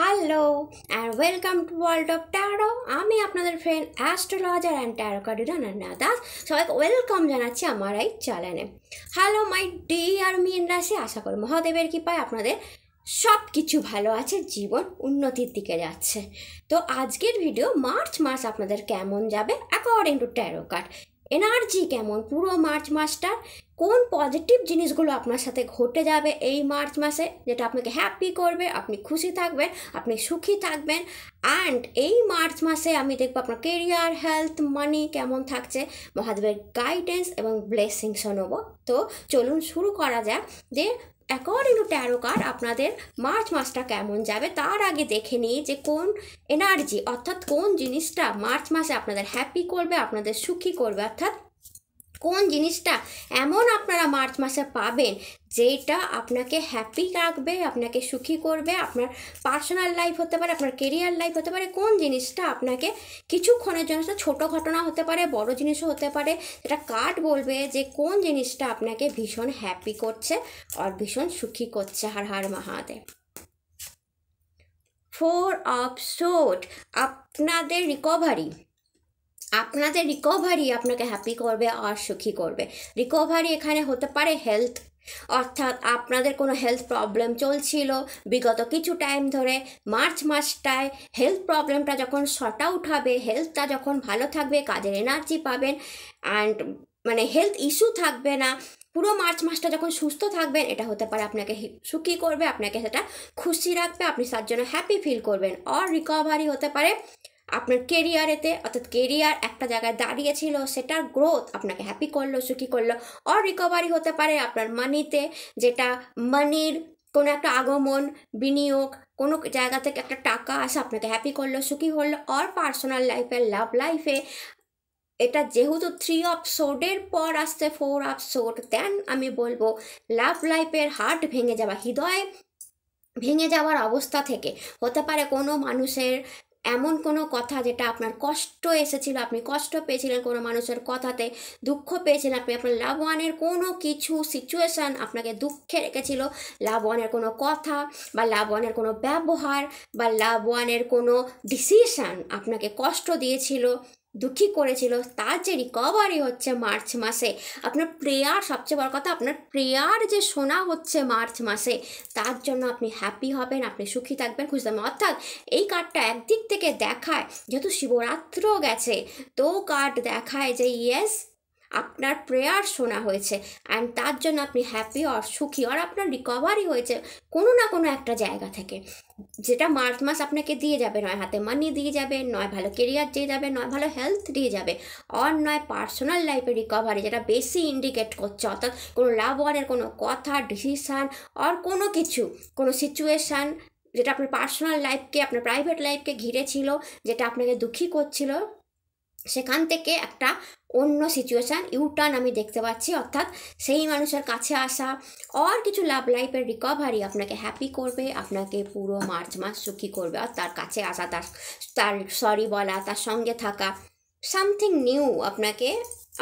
hello and welcome to world of tarot আমি আপনাদের friend astrologer and tarot কার্ডিনা দাস সবাইকে ওয়েলকাম জানাচ্ছি আমার এই চ্যানেলে হ্যালো মাই ডিয়ার মিন রাশি আশা করি মহাদেবের কৃপায় আপনাদের সব কিছু ভালো আছে জীবন উন্নতির দিকে যাচ্ছে তো আজকের ভিডিও মার্চ মাস আপনাদের কেমন যাবে according to tarot card energy কেমন পুরো মার্চ মাসটার কোন পজিটিভ জিনিসগুলো আপনার সাথে ঘটে যাবে এই মার্চ মাসে যেটা আপনাকে হ্যাপি করবে আপনি খুশি থাকবেন আপনি সুখী থাকবেন অ্যান্ড এই মার্চ মাসে আমি দেখবো আপনার কেরিয়ার হেলথ মানি কেমন থাকছে মহাদেবের গাইডেন্স এবং ব্লেসিংসও নেবো তো চলুন শুরু করা যাক যে অ্যাকর্ডিং টু ট্যারো কার্ড আপনাদের মার্চ মাসটা কেমন যাবে তার আগে দেখে নিই যে কোন এনার্জি অর্থাৎ কোন জিনিসটা মার্চ মাসে আপনাদের হ্যাপি করবে আপনাদের সুখী করবে অর্থাৎ কোন জিনিসটা এমন আপনারা মার্চ মাসে পাবেন যেটা আপনাকে হ্যাপি রাখবে আপনাকে সুখী করবে আপনার পার্সোনাল লাইফ হতে পারে আপনার কেরিয়ার লাইফ হতে পারে কোন জিনিসটা আপনাকে কিছুক্ষণের জন্য সেটা ছোটো ঘটনা হতে পারে বড় জিনিসও হতে পারে সেটা কার্ড বলবে যে কোন জিনিসটা আপনাকে ভীষণ হ্যাপি করছে আর ভীষণ সুখী করছে Har Har Mahadev four of swords আপনাদের রিকভারি আপনাদের রিকভারি আপনাকে হ্যাপি করবে আর সুখী করবে রিকভারি এখানে হতে পারে হেলথ অর্থাৎ আপনাদের কোনো হেলথ প্রবলেম চলছিল বিগত কিছু টাইম ধরে মার্চ মাসটায় হেলথ প্রবলেমটা যখন শর্ট আউট হবে হেলথটা যখন ভালো থাকবে কাজের এনার্জি পাবেন অ্যান্ড মানে হেলথ ইস্যু থাকবে না পুরো মার্চ মাসটা যখন সুস্থ থাকবেন এটা হতে পারে আপনাকে সুখী করবে আপনাকে সেটা খুশি রাখবে আপনি তার জন্য হ্যাপি ফিল করবেন অর রিকভারি হতে পারে আপনার কেরিয়ারেতে অর্থাৎ কেরিয়ার একটা জায়গায় দাঁড়িয়েছিল সেটার গ্রোথ আপনাকে হ্যাপি করলো সুখী করলো অর রিকভারি হতে পারে আপনার মানিতে যেটা মানির কোনো একটা আগমন বিনিয়োগ কোনো জায়গা থেকে একটা টাকা আসা আপনাকে হ্যাপি করলো সুখী করলো অর পার্সোনাল লাইফে লাভ লাইফে এটা যেহেতু থ্রি অফ সোডের পর আসছে ফোর অফ সোড দেন আমি বলবো লাভ লাইফের হার্ট ভেঙে যাওয়া হৃদয় ভেঙে যাওয়ার অবস্থা থেকে হতে পারে কোনো মানুষের এমন কোনো কথা যেটা আপনার কষ্ট এসেছিল আপনি কষ্ট পেয়েছিলেন কোনো মানুষের কথাতে দুঃখ পেয়েছিলেন আপনি আপনার লাভ ওয়ানের কোনো কিছু সিচুয়েশান আপনাকে দুঃখে রেখেছিল লাভ ওয়ানের কোনো কথা বা লাভ ওয়ানের কোনো ব্যবহার বা লাভ ওয়ানের কোনো ডিসিশান আপনাকে কষ্ট দিয়েছিল দুঃখী করেছিল তার যে রিকভারি হচ্ছে মার্চ মাসে আপনার প্রেয়ার সবচেয়ে বড় কথা আপনার প্রেয়ার যে শোনা হচ্ছে মার্চ মাসে তার জন্য আপনি হ্যাপি হবেন আপনি সুখী থাকবেন খুশি থাকবেন অর্থাৎ এই কার্ডটা একদিক থেকে দেখায় যেহেতু শিবরাত্র গেছে তো কার্ড দেখায় যে ইয়েস আপনার প্রেয়ার শোনা হয়েছে অ্যান্ড তার জন্য আপনি হ্যাপি অর সুখী অর আপনার রিকভারি হয়েছে কোনো না কোনো একটা জায়গা থেকে যেটা মার্চ মাস আপনাকে দিয়ে যাবে নয় হাতে মানি দিয়ে যাবে নয় ভালো কেরিয়ার দিয়ে যাবে নয় ভালো হেলথ দিয়ে যাবে অর নয় পার্সোনাল লাইফে রিকভারি যেটা বেশি ইন্ডিকেট করছে অর্থাৎ কোনো লাভ ওয়ানের কোনো কথা ডিসিশান অর কোনো কিছু কোনো সিচুয়েশান যেটা আপনার পার্সোনাল লাইফকে আপনার প্রাইভেট লাইফকে ঘিরে ছিল যেটা আপনাকে দুঃখী করছিল সেখান থেকে একটা অন্য সিচুয়েশান ইউটার্ন আমি দেখতে পাচ্ছি অর্থাৎ সেই মানুষের কাছে আসা অর কিছু লাভ লাইফের রিকভারি আপনাকে হ্যাপি করবে আপনাকে পুরো মার্চ মাস সুখী করবে আর তার কাছে আসা তার তার সরি বলা তার সঙ্গে থাকা সামথিং নিউ আপনাকে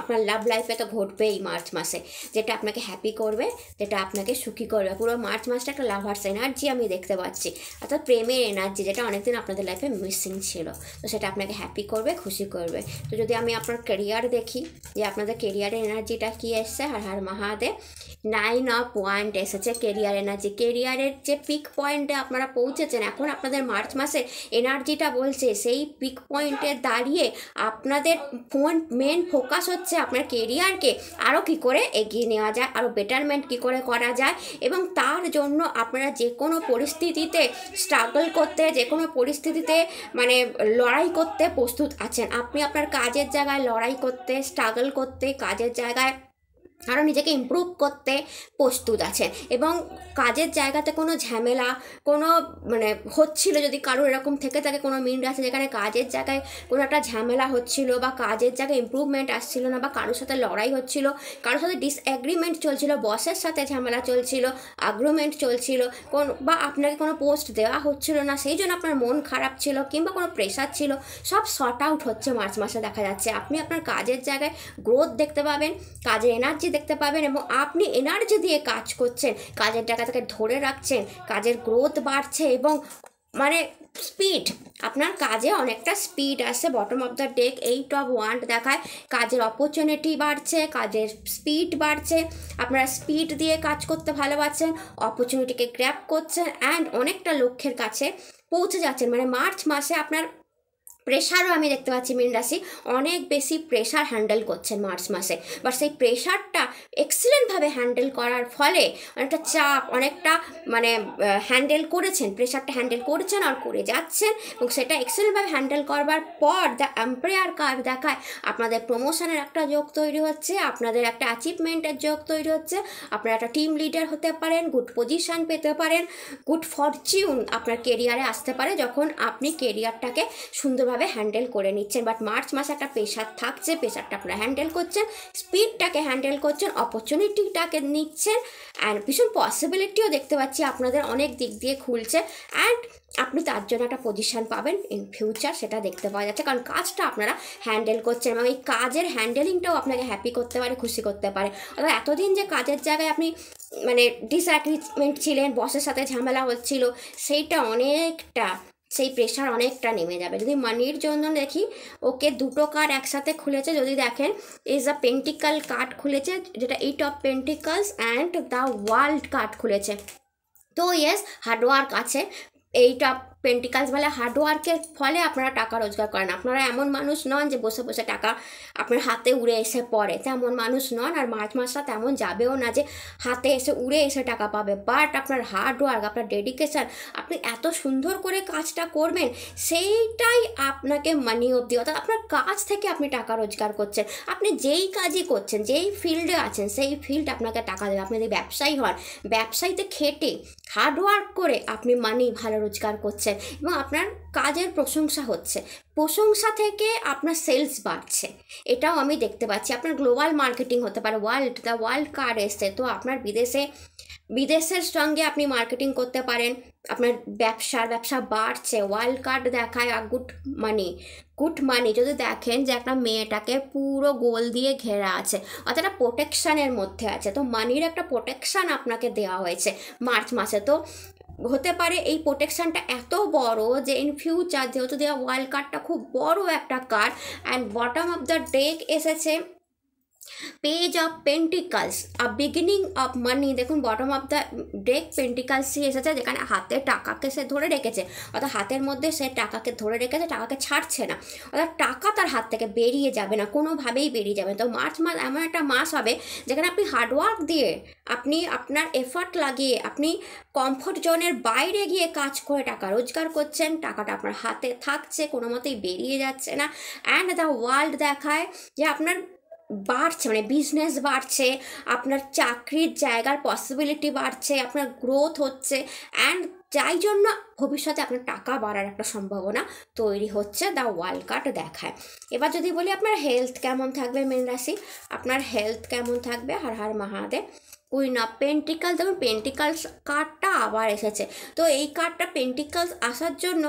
আপনার লাভ লাইফে তো ঘটবেই মার্চ মাসে যেটা আপনাকে হ্যাপি করবে যেটা আপনাকে সুখী করবে পুরো মার্চ মাসটা একটা লাভার্স এনার্জি আমি দেখতে পাচ্ছি অর্থাৎ প্রেমের এনার্জি যেটা অনেকদিন আপনাদের লাইফে মিসিং ছিল তো সেটা আপনাকে হ্যাপি করবে খুশি করবে তো যদি আমি আপনার কেরিয়ার দেখি যে আপনাদের কেরিয়ারের এনার্জিটা কী এসছে Har Har Mahadev nine of point এসেছে কেরিয়ার এনার্জি কেরিয়ারের যে পিক পয়েন্টে আপনারা পৌঁছেছেন এখন আপনাদের মার্চ মাসে এনার্জিটা বলছে সেই পিক পয়েন্টে দাঁড়িয়ে আপনাদের ফোন মেন ফোকাস হচ্ছে হচ্ছে আপনার কেরিয়ারকে আরও কী করে এগিয়ে নেওয়া যায় আরও বেটারমেন্ট কী করে করা যায় এবং তার জন্য আপনারা যে কোনো পরিস্থিতিতে স্ট্রাগল করতে যে কোনো পরিস্থিতিতে মানে লড়াই করতে প্রস্তুত আছেন আপনি আপনার কাজের জায়গায় লড়াই করতে স্ট্রাগল করতে কাজের জায়গায় আরও নিজেকে ইম্প্রুভ করতে প্রস্তুত আছে এবং কাজের জায়গাতে কোনো ঝামেলা কোনো মানে হচ্ছিল যদি কারোর এরকম থেকে থাকে কোনো মিন আছে যেখানে কাজের জায়গায় কোনো একটা ঝামেলা হচ্ছিল বা কাজের জায়গায় ইম্প্রুভমেন্ট আসছিল না বা কারোর সাথে লড়াই হচ্ছিল কারোর সাথে ডিসএগ্রিমেন্ট চলছিল বসের সাথে ঝামেলা চলছিল আগ্রুমেন্ট চলছিল কোন বা আপনাকে কোনো পোস্ট দেওয়া হচ্ছিল না সেই জন্য আপনার মন খারাপ ছিল কিংবা কোনো প্রেশার ছিল সব শর্ট আউট হচ্ছে মার্চ মাসে দেখা যাচ্ছে আপনি আপনার কাজের জায়গায় গ্রোথ দেখতে পাবেন কাজের এনার্জি দেখতে পাবেন এবং আপনি এনার্জি দিয়ে কাজ করছেন কাজের টাকাটাকে ধরে রাখছেন কাজের গ্রোথ বাড়ছে এবং মানে স্পিড আপনার কাজে অনেকটা স্পিড আসে bottom of the deck eight of wands দেখায় কাজের অপরচুনিটি বাড়ছে কাজের স্পিড বাড়ছে আপনারা স্পিড দিয়ে কাজ করতে ভালোবাসেন অপরচুনিটিকে গ্র্যাপ করছেন অ্যান্ড অনেকটা লক্ষ্যের কাছে পৌঁছে যাচ্ছেন মানে মার্চ মাসে আপনার প্রেশারও আমি দেখতে পাচ্ছি মিন রাশি অনেক বেশি প্রেশার হ্যান্ডেল করছেন মার্চ মাসে বাট সেই প্রেশারটা এক্সিলেন্টভাবে হ্যান্ডেল করার ফলে অনেকটা চাপ অনেকটা মানে হ্যান্ডেল করেছেন প্রেশারটা হ্যান্ডেল করেছেন আর করে যাচ্ছেন এবং সেটা এক্সিলেন্টভাবে হ্যান্ডেল করবার পর দ্য এম্প্রেয়ার কার দেখায় আপনাদের প্রমোশনের একটা যোগ তৈরি হচ্ছে আপনাদের একটা অ্যাচিভমেন্টের যোগ তৈরি হচ্ছে আপনারা একটা টিম লিডার হতে পারেন গুড পজিশান পেতে পারেন গুড ফরচিউন আপনার কেরিয়ারে আসতে পারে যখন আপনি কেরিয়ারটাকে সুন্দরভাবে ভালোভাবে হ্যান্ডেল করে নিচ্ছেন বাট মার্চ মাসে একটা প্রেশার থাকছে প্রেশারটা আপনারা হ্যান্ডেল করছেন স্পিডটাকে হ্যান্ডেল করছেন অপরচুনিটিটাকে নিচ্ছেন অ্যান্ড ভীষণ পসিবিলিটিও দেখতে পাচ্ছি আপনাদের অনেক দিক দিয়ে খুলছে অ্যান্ড আপনি তার জন্য একটা পজিশান পাবেন ইন ফিউচার সেটা দেখতে পাওয়া যাচ্ছে কারণ কাজটা আপনারা হ্যান্ডেল করছেন এবং এই কাজের হ্যান্ডেলিংটাও আপনাকে হ্যাপি করতে পারে খুশি করতে পারে অথবা এতদিন যে কাজের জায়গায় আপনি মানে ডিসঅ্যাগ্রিমেন্ট ছিলেন বসের সাথে ঝামেলা হচ্ছিল সেইটা অনেকটা সেই প্রেশার অনেকটা নেমে যাবে যদি মানির জন্য দেখি ওকে দুটো কার্ড একসাথে খুলেছে যদি দেখেন ইজ দ্য পেন্টিকাল কার্ড খুলেছে যেটা eight of pentacles and the world card খুলেছে তো ইয়েস হার্ডওয়ার্ক আছে এইট অফ পেন্টিকালস বলে হার্ডওয়ার্কের ফলে আপনারা টাকা রোজগার করেন আপনারা এমন মানুষ নন যে বসে বসে টাকা আপনার হাতে উড়ে এসে পড়ে তেমন মানুষ নন আর মার্চ মাসটা তেমন যাবেও না যে হাতে এসে উড়ে এসে টাকা পাবে বাট আপনার হার্ডওয়ার্ক আপনার ডেডিকেশান আপনি এত সুন্দর করে কাজটা করবেন সেইটাই আপনাকে মানি অবধি অর্থাৎ আপনার কাজ থেকে আপনি টাকা রোজগার করছেন আপনি যেই কাজই করছেন যেই ফিল্ডে আছেন সেই ফিল্ড আপনাকে টাকা দেবে আপনি যদি ব্যবসায়ী হন ব্যবসায়ীতে খেটে হার্ডওয়ার্ক করে আপনি মানি ভালো রোজগার করছেন হচ্ছে এবং আপনার কাজের প্রশংসা হচ্ছে প্রশংসা থেকে আপনার সেলস বাড়ছে এটাও আমি দেখতে পাচ্ছি আপনার গ্লোবাল মার্কেটিং হতে পারে ওয়ার্ল্ড দ্য ওয়ার্ল্ড কার্ড এসছে তো আপনার বিদেশে বিদেশের সঙ্গে আপনি মার্কেটিং করতে পারেন আপনার ব্যবসার ব্যবসা বাড়ছে ওয়ার্ল্ড কার্ড দেখায় আর গুড মানি গুড মানি যদি দেখেন যে একটা মেয়েটাকে পুরো গোল দিয়ে ঘেরা আছে অর্থাৎ একটা প্রোটেকশানের মধ্যে আছে তো মানির একটা প্রোটেকশান আপনাকে দেওয়া হয়েছে মার্চ মাসে তো হতে পারে এই প্রোটেকশানটা এত বড় যে ইন ফিউচার যেহেতু দেওয়া ওয়াইল্ড কার্ডটা খুব বড় একটা card and bottom of the deck এসেছে পেজ অফ পেন্টিকালস আর বিগিনিং অফ মানি দেখুন bottom of the deck pentacles এসেছে যেখানে হাতে টাকাকে সে ধরে রেখেছে অর্থাৎ হাতের মধ্যে সে টাকাকে ধরে রেখেছে টাকাকে ছাড়ছে না অর্থাৎ টাকা তার হাত থেকে বেরিয়ে যাবে না কোনোভাবেই বেরিয়ে যাবে না তো মার্চ মাস এমন একটা মাস হবে যেখানে আপনি হার্ডওয়ার্ক দিয়ে আপনি আপনার এফার্ট লাগিয়ে আপনি কমফোর্ট জোনের বাইরে গিয়ে কাজ করে টাকা রোজগার করছেন টাকাটা আপনার হাতে থাকছে কোনো মতেই বেরিয়ে যাচ্ছে না অ্যান্ড দ্য ওয়ার্ল্ড দেখায় যে আপনার বাড়ছে মানে বিজনেস বাড়ছে আপনার চাকরির জায়গার পসিবিলিটি বাড়ছে আপনার গ্রোথ হচ্ছে অ্যান্ড যাই জন্য ভবিষ্যতে আপনার টাকা বাড়ার একটা সম্ভাবনা তৈরি হচ্ছে দ্য ওয়ার্ল্ড কার্ড দেখায় এবার যদি বলি আপনার হেলথ কেমন থাকবে মেন রাশি আপনার হেলথ কেমন থাকবে Har Har Mahadev queen of pentacle দেখুন পেন্টিকালস কার্ডটা আবার এসেছে তো এই কার্ডটা পেন্টিকালস আসার জন্য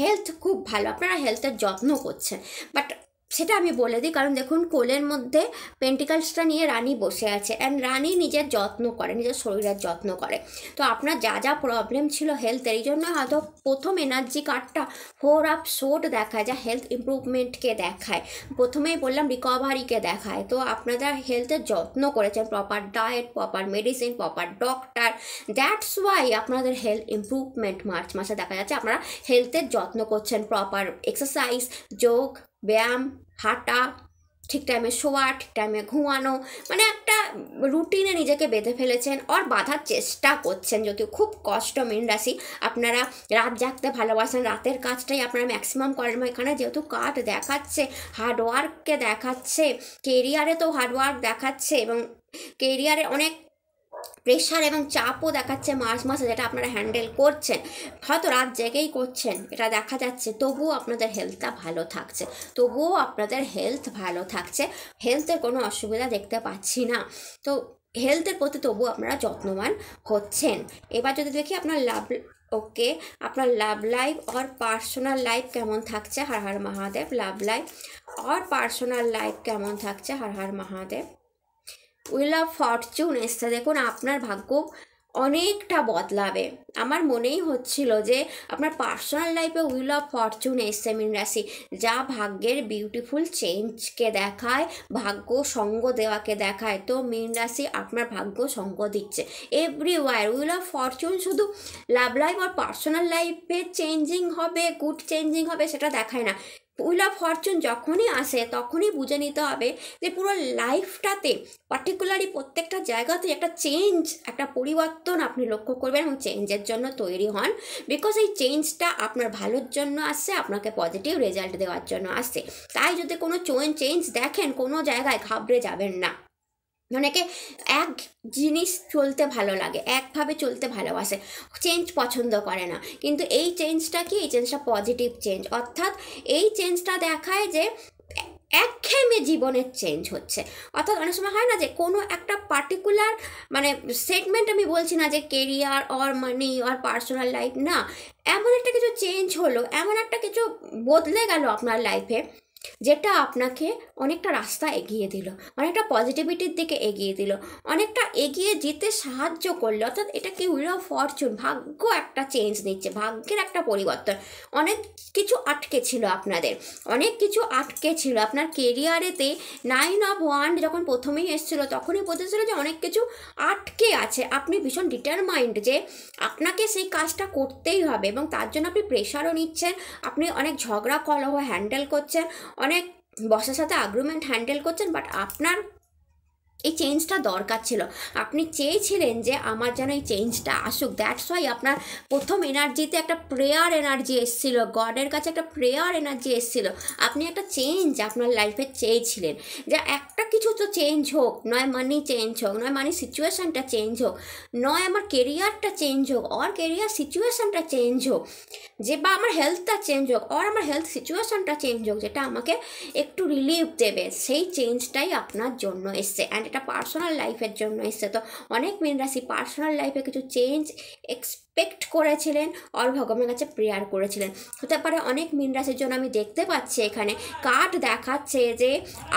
হেলথ খুব ভালো আপনারা হেলথের যত্ন করছেন বাট সেটা আমি বলে দিই কারণ দেখুন কোলের মধ্যে পেন্টিকালসটা নিয়ে রানী বসে আছে অ্যান্ড রানী নিজের যত্ন করে নিজের শরীরের যত্ন করে তো আপনার যা যা প্রবলেম ছিল হেলথের এই জন্য হয়তো প্রথম এনার্জি কার্ডটা ফোর আপ শোট দেখায় যা হেলথ ইম্প্রুভমেন্টকে দেখায় প্রথমেই বললাম রিকভারিকে দেখায় তো আপনারা হেলথের যত্ন করেছেন proper diet proper medicine proper doctor that's why আপনাদের হেলথ ইম্প্রুভমেন্ট মার্চ মাসে দেখা যাচ্ছে আপনারা হেলথের যত্ন করছেন প্রপার এক্সারসাইজ যোগ ব্যায়াম হাঁটা ঠিক টাইমে শোয়া ঠিক টাইমে ঘুমানো মানে একটা রুটিনে নিজেকে বেঁধে ফেলেছেন ওর বাঁধার চেষ্টা করছেন যদিও খুব কষ্ট মেন রাশি আপনারা রাত জাগতে ভালোবাসেন রাতের কাজটাই আপনারা ম্যাক্সিমাম করেন এখানে যেহেতু কাঠ দেখাচ্ছে হার্ডওয়ার্ককে দেখাচ্ছে কেরিয়ারে তো হার্ডওয়ার্ক দেখাচ্ছে এবং কেরিয়ারে অনেক প্রেশার এবং চাপও দেখাচ্ছে মার্চ মাসে যেটা আপনারা হ্যান্ডেল করছেন হয়তো রাত জেগেই করছেন এটা দেখা যাচ্ছে তবুও আপনাদের হেলথটা ভালো থাকছে তবুও আপনাদের হেলথ ভালো থাকছে হেলথের কোনো অসুবিধা দেখতে পাচ্ছি না তো হেলথের প্রতি তবু আপনারা যত্নবান হচ্ছেন এবার যদি দেখি আপনার লাভ ওকে আপনার লাভ লাইফ আর পার্সোনাল লাইফ কেমন থাকছে হার হার মহাদেব লাভ লাইফ আর পার্সোনাল লাইফ কেমন থাকছে Har Har Mahadev wheel of fortune এসছে দেখুন আপনার ভাগ্য অনেকটা বদলাবে আমার মনেই হচ্ছিল যে আপনার পার্সোনাল লাইফে উইল অফ ফরচুন এসছে মিন রাশি যা ভাগ্যের বিউটিফুল চেঞ্জকে দেখায় ভাগ্য সঙ্গ দেওয়াকে দেখায় তো মিন রাশি আপনার ভাগ্য সঙ্গ দিচ্ছে everywhere wheel of fortune শুধু লাভ লাইফ আর পার্সোনাল লাইফে চেঞ্জিং হবে গুড চেঞ্জিং হবে সেটা দেখায় না উইল অফ ফরচুন যখনই আসে তখনই বুঝে নিতে হবে যে পুরো লাইফটাতে পার্টিকুলারলি প্রত্যেকটা জায়গাতে একটা চেঞ্জ একটা পরিবর্তন আপনি লক্ষ্য করবেন এবং চেঞ্জের জন্য তৈরি হন বিকজ এই চেঞ্জটা আপনার ভালোর জন্য আসছে আপনাকে পজিটিভ রেজাল্ট দেওয়ার জন্য আসছে তাই যদি কোনো চেঞ্জ দেখেন কোনো জায়গায় ঘাবড়ে যাবেন না অনেকে মানে এক জিনিস চলতে ভালো লাগে একভাবে চলতে ভালোবাসে চেঞ্জ পছন্দ করে না কিন্তু এই চেঞ্জটা কি এই চেঞ্জটা পজিটিভ চেঞ্জ অর্থাৎ এই চেঞ্জটা দেখায় যে একঘেয়েমে জীবনের চেঞ্জ হচ্ছে অর্থাৎ অনেক সময় হয় না যে কোনো একটা পার্টিকুলার মানে সেগমেন্ট আমি বলছি না যে career or money or personal life না এমন একটা কিছু চেঞ্জ হলো এমন একটা কিছু বদলে গেল আপনার লাইফে যেটা আপনাকে অনেকটা রাস্তা এগিয়ে দিল অনেকটা পজিটিভিটির দিকে এগিয়ে দিল অনেকটা এগিয়ে যেতে সাহায্য করলো অর্থাৎ এটা কি উইল অফ ফরচুন ভাগ্য একটা চেঞ্জ নিচ্ছে ভাগ্যের একটা পরিবর্তন অনেক কিছু আটকে ছিল আপনাদের অনেক কিছু আটকে ছিল আপনার কেরিয়ারেতে নাইন অফ ওয়ান যখন প্রথমেই এসেছিলো তখনই বলতেছিল যে অনেক কিছু আটকে আছে আপনি ভীষণ ডিটারমাইন্ড যে আপনাকে সেই কাজটা করতেই হবে এবং তার জন্য আপনি প্রেশারও নিচ্ছেন আপনি অনেক ঝগড়া কলহ হ্যান্ডেল করছেন অনেক বসের সাথে আগ্রিমেন্ট হ্যান্ডেল করছেন বাট আপনার এই চেঞ্জটা দরকার ছিল আপনি চেয়েছিলেন যে আমার যেন এই চেঞ্জটা আসুক দ্যাটস ওয়াই আপনার প্রথম এনার্জিতে একটা প্রেয়ার এনার্জি এসেছিলো গডের কাছে একটা প্রেয়ার এনার্জি এসেছিলো আপনি একটা চেঞ্জ আপনার লাইফে চেয়েছিলেন যে একটা কিছু তো চেঞ্জ হোক নয় মানি চেঞ্জ হোক নয় মানি সিচুয়েশানটা চেঞ্জ হোক নয় আমার কেরিয়ারটা চেঞ্জ হোক অর কেরিয়ার সিচুয়েশানটা চেঞ্জ হোক যে বা আমার হেলথটা চেঞ্জ হোক অর আমার হেলথ সিচুয়েশানটা চেঞ্জ হোক যেটা আমাকে একটু রিলিফ দেবে সেই চেঞ্জটাই আপনার জন্য এসছে অ্যান্ড একটা পার্সোনাল লাইফের জন্য এসছে তো অনেক মীন রাশি পার্সোনাল লাইফে কিছু চেঞ্জ এক্সপেক্ট করেছিলেন অর ভগবানের কাছে প্রেয়ার করেছিলেন হতে পারে অনেক মীন রাশির জন্য আমি দেখতে পাচ্ছি এখানে কার্ড দেখাচ্ছে যে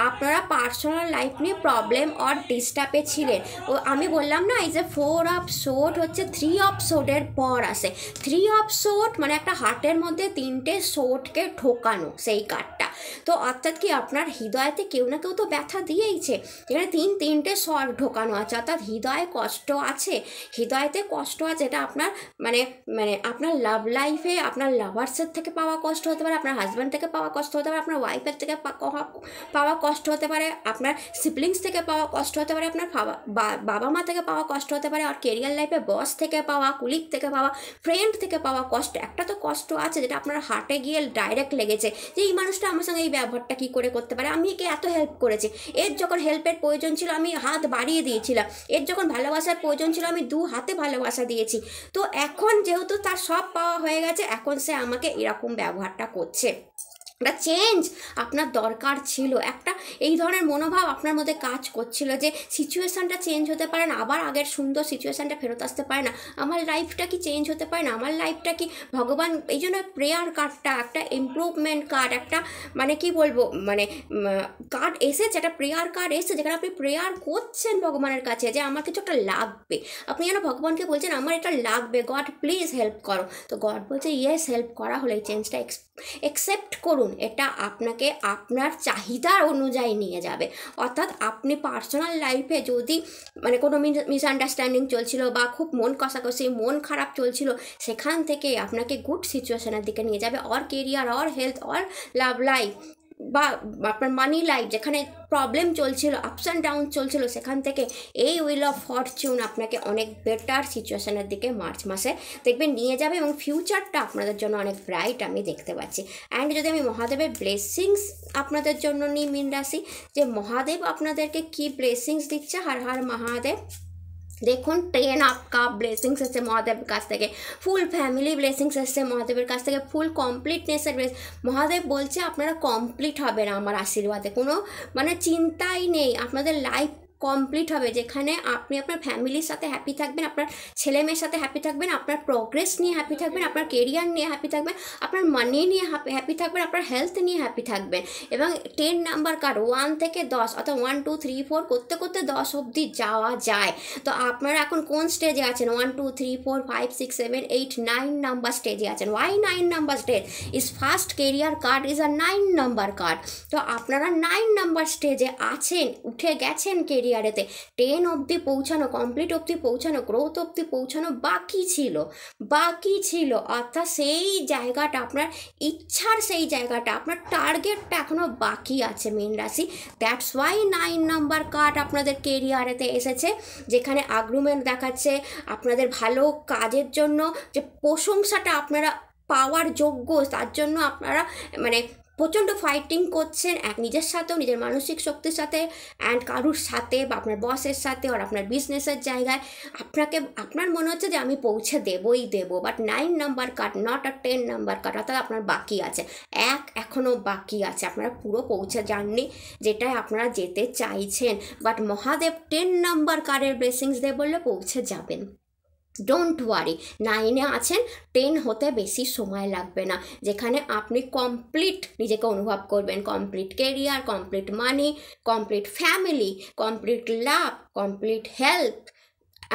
আপনারা পার্সোনাল লাইফ নিয়ে প্রবলেম অর ডিস্টার্বে ছিলেন ও আমি বললাম না এই যে ফোর অফ শোট হচ্ছে থ্রি অফ শোটের পর আসে থ্রি অফ শোট মানে একটা হার্টের মধ্যে তিনটে শোটকে ঠোকানো সেই কার্ডটা তো অর্থাৎ কি আপনার হৃদয়তে কেউ না কেউ তো ব্যথা দিয়েইছে এখানে তিন তিন তিনটে স্বর ঢোকানো আছে অর্থাৎ হৃদয়ে কষ্ট আছে হৃদয়তে কষ্ট আছে এটা আপনার মানে মানে আপনার লাভ লাইফে আপনার লাভার্সের থেকে পাওয়া কষ্ট হতে পারে আপনার হাজব্যান্ড থেকে পাওয়া কষ্ট হতে পারে আপনার ওয়াইফের থেকে পাওয়া কষ্ট হতে পারে আপনার সিপলিংস থেকে পাওয়া কষ্ট হতে পারে আপনার বাবা মা থেকে পাওয়া কষ্ট হতে পারে আর কেরিয়ার লাইফে বস থেকে পাওয়া কুলিক থেকে পাওয়া ফ্রেন্ড থেকে পাওয়া কষ্ট একটা তো কষ্ট আছে যেটা আপনার হার্টে গিয়ে ডাইরেক্ট লেগেছে যে এই মানুষটা আমার সঙ্গে এই ব্যবহারটা কী করে করতে পারে আমি একে এত হেল্প করেছি এর যখন হেল্পের প্রয়োজন ছিল ছিল আমি হাত বাড়িয়ে দিয়েছিলাম এর যখন ভালোবাসার প্রয়োজন ছিল আমি দু হাতে ভালোবাসা দিয়েছি তো এখন যেহেতু তার সব পাওয়া হয়ে গেছে এখন সে আমাকে এরকম ব্যবহারটা করছে একটা চেঞ্জ আপনার দরকার ছিল একটা এই ধরনের মনোভাব আপনার মধ্যে কাজ করছিল যে সিচুয়েশানটা চেঞ্জ হতে পারে না আবার আগের সুন্দর সিচুয়েশানটা ফেরত আসতে পারে না আমার লাইফটা কি চেঞ্জ হতে পারে না আমার লাইফটা কি ভগবান এই জন্য প্রেয়ার কার্ডটা একটা ইম্প্রুভমেন্ট কার্ড একটা মানে কি বলবো মানে কার্ড এসেছে একটা প্রেয়ার কার্ড এসেছে যেখানে আপনি প্রেয়ার করছেন ভগবানের কাছে যে আমার কিছু একটা লাগবে আপনি যেন ভগবানকে বলছেন আমার এটা লাগবে গড প্লিজ হেল্প করো তো গড বলছে ইয়েস হেল্প করা হলে এই চেঞ্জটা এক্স অ্যাকসেপ্ট করুন এটা আপনাকে আপনার চাহিদার অনুযায়ী নিয়ে যাবে অর্থাৎ আপনি পার্সোনাল লাইফে যদি মানে কোনো মিসআন্ডারস্ট্যান্ডিং চলছিল বা খুব মন কষাকষি মন খারাপ চলছিল সেখান থেকে আপনাকে গুড সিচুয়েশনের দিকে নিয়ে যাবে or career or health or love life বা আপনার মানি লাইফ যেখানে প্রবলেম চলছিল আপস অ্যান্ড ডাউন চলছিল সেখান থেকে এই উইল অফ ফরচুন আপনাকে অনেক বেটার সিচুয়েশনের দিকে মার্চ মাসে দেখবেন নিয়ে যাবে এবং ফিউচারটা আপনাদের জন্য অনেক ব্রাইট আমি দেখতে পাচ্ছি অ্যান্ড যদি আমি মহাদেবের ব্লেসিংস আপনাদের জন্য নিই মিন রাশি যে মহাদেব আপনাদেরকে কি ব্লেসিংস দিচ্ছে হার হার মহাদেব দেখুন ট্রেন কাপ ব্লেসিংস এসছে মহাদেবের কাছ থেকে ফুল ফ্যামিলি ব্লেসিংস এসছে মহাদেবের কাছ থেকে ফুল কমপ্লিটনেসের ব্লেস মহাদেব বলছে আপনারা কমপ্লিট হবে না আমার আশীর্বাদে কোনো মানে চিন্তাই নেই আপনাদের লাইফ কমপ্লিট হবে যেখানে আপনি আপনার ফ্যামিলির সাথে হ্যাপি থাকবেন আপনার ছেলে মেয়ের সাথে হ্যাপি থাকবেন আপনার প্রোগ্রেস নিয়ে হ্যাপি থাকবেন আপনার কেরিয়ার নিয়ে হ্যাপি থাকবেন আপনার মানি নিয়ে হ্যাপি থাকবেন আপনার হেলথ নিয়ে হ্যাপি থাকবেন এবং টেন নাম্বার কার্ড ওয়ান থেকে দশ অর্থাৎ ওয়ান টু থ্রি ফোর করতে করতে দশ অবধি যাওয়া যায় তো আপনারা এখন কোন স্টেজে আছেন one two three four five six seven eight nine number স্টেজে আছেন why nine number stage is first career card is a nine number card তো আপনারা নাইন নাম্বার স্টেজে আছেন উঠে গেছেন কেরিয়ার ক্যারিয়ারেতে টেন অবধি পৌঁছানো কমপ্লিট অবধি পৌঁছানো গ্রোথ অবধি পৌঁছানো বাকি ছিল বাকি ছিল অর্থাৎ সেই জায়গাটা আপনার ইচ্ছার সেই জায়গাটা আপনার টার্গেটটা এখনও বাকি আছে মেন রাশি that's why nine number card আপনাদের কেরিয়ারেতে এসেছে যেখানে আগ্রুমেন্ট দেখাচ্ছে আপনাদের ভালো কাজের জন্য যে প্রশংসাটা আপনারা পাওয়ার যোগ্য তার জন্য আপনারা মানে প্রচণ্ড ফাইটিং করছেন এক নিজের সাথেও নিজের মানসিক শক্তির সাথে অ্যান্ড কারুর সাথে বা আপনার বসের সাথে আর আপনার বিজনেসের জায়গায় আপনাকে আপনার মনে হচ্ছে যে আমি পৌঁছে দেবই দেবো but nine number card not আর টেন নাম্বার কাট অর্থাৎ আপনার বাকি আছে এক এখনও বাকি আছে আপনারা পুরো পৌঁছে যাননি যেটায় আপনারা যেতে চাইছেন বাট মহাদেব টেন নাম্বার কারের ব্লেসিংস দেয় বললে পৌঁছে যাবেন ডোন্ট ওয়ারি নাইনে আছেন টেন হতে বেশি সময় লাগবে না যেখানে আপনি কমপ্লিট নিজেকে অনুভব করবেন complete career complete money complete family complete love complete health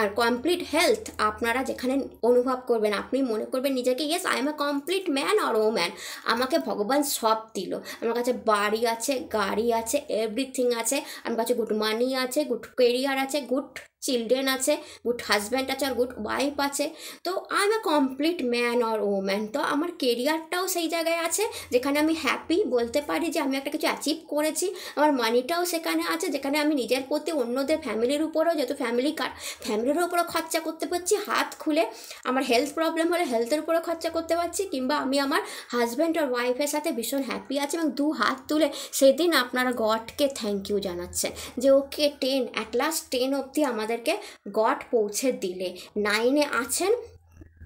আর কমপ্লিট হেলথ আপনারা যেখানে অনুভব করবেন আপনি মনে করবেন নিজেকে yes I am a complete man আর ও ম্যান আমাকে ভগবান সব দিল আমার কাছে বাড়ি আছে গাড়ি আছে এভরিথিং আছে আমার কাছে গুড মানি আছে গুড কেরিয়ার আছে গুড চিলড্রেন আছে গুড হাজব্যান্ড আছে আর গুড ওয়াইফ আছে তো I am a complete man or woman তো আমার কেরিয়ারটাও সেই জায়গায় আছে যেখানে আমি হ্যাপি বলতে পারি যে আমি একটা কিছু অ্যাচিভ করেছি আমার মানিটাও সেখানে আছে যেখানে আমি নিজের প্রতি অন্যদের ফ্যামিলির উপরও যেহেতু ফ্যামিলি কার ফ্যামিলির উপরও খরচা করতে পারছি হাত খুলে আমার হেলথ প্রবলেম হলে হেলথের উপরও খরচা করতে পারছি কিংবা আমি আমার হাজব্যান্ড আর ওয়াইফের সাথে ভীষণ হ্যাপি আছি এবং দু হাত তুলে সেদিন আপনারা গডকে থ্যাংক ইউ জানাচ্ছেন যে okay ten at last ten অবধি আমাদের তাদেরকে গড পৌঁছে দিলে নাইনে আছেন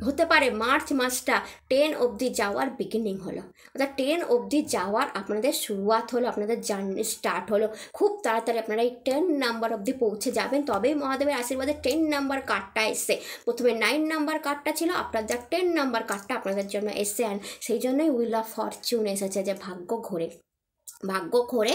হতে পারে মার্চ মাসটা টেন অবধি যাওয়ার বিগিনিং হলো অর্থাৎ টেন অবধি যাওয়ার আপনাদের শুরুয়াত হলো আপনাদের জার্নি স্টার্ট হলো খুব তাড়াতাড়ি আপনারা এই টেন নাম্বার অবধি পৌঁছে যাবেন তবেই মহাদেবের আশীর্বাদে টেন নাম্বার কার্ডটা এসে প্রথমে নাইন নাম্বার কার্ডটা ছিল আপনার যা টেন নাম্বার কার্ডটা আপনাদের জন্য এসে আন সেই জন্যই উইল অফ ফরচুন এসেছে যে ভাগ্য ঘোরে ভাগ্য ঘোরে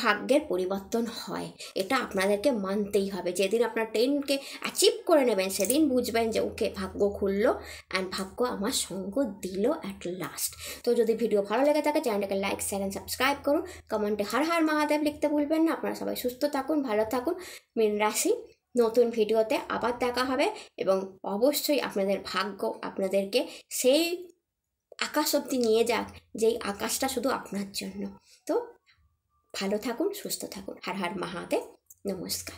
ভাগ্যের পরিবর্তন হয় এটা আপনাদেরকে মানতেই হবে যেদিন আপনার টেনকে অ্যাচিভ করে নেবেন সেদিন বুঝবেন যে ওকে ভাগ্য খুললো অ্যান্ড ভাগ্য আমার সঙ্গ দিল অ্যাট লাস্ট তো যদি ভিডিও ভালো লেগে থাকে চ্যানেলটাকে লাইক শেয়ার অ্যান্ড সাবস্ক্রাইব করুন কমেন্টে হার হার মহাদেব লিখতে ভুলবেন না আপনারা সবাই সুস্থ থাকুন ভালো থাকুন মিন রাশি নতুন ভিডিওতে আবার দেখা হবে এবং অবশ্যই আপনাদের ভাগ্য আপনাদেরকে সেই আকাশ অবধি নিয়ে যাক যেই আকাশটা শুধু আপনার জন্য তো ভালো থাকুন সুস্থ থাকুন হার হার মহাদেব নমস্কার